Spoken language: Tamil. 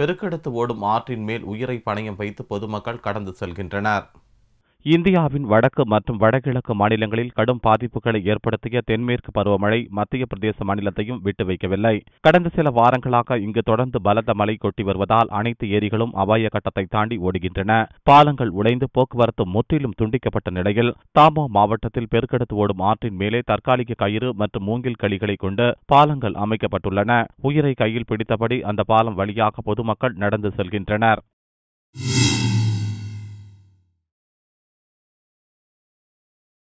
பெருக்கெடுத்து ஓடும் ஆற்றின் மேல் உயிரை பணயம் வைத்து பொதுமக்கள் கடந்து செல்கின்றனர் இந்தியாவின் வடக்கு மற்றும் வடகிழக்கு மாநிலங்களில் கடும் பாதிப்புகளை ஏற்படுத்திய தென்மேற்கு பருவமழை மத்திய பிரதேச மாநிலத்தையும் விட்டு வைக்கவில்லை கடந்த சில வாரங்களாக இங்கு தொடர்ந்து பலத்த மழை கொட்டி வருவதால் அனைத்து ஏரிகளும் அபாய கட்டத்தை தாண்டி ஓடுகின்றன பாலங்கள் உடைந்து போக்குவரத்து முற்றிலும் துண்டிக்கப்பட்ட நிலையில் தாமோ மாவட்டத்தில் பெருக்கெடுத்து ஓடும் ஆற்றின் மேலே தற்காலிக கயிறு மற்றும் மூங்கில் களிகளை கொண்டு பாலங்கள் அமைக்கப்பட்டுள்ளன உயிரை கையில் பிடித்தபடி அந்த பாலம் வழியாக பொதுமக்கள் நடந்து செல்கின்றனர்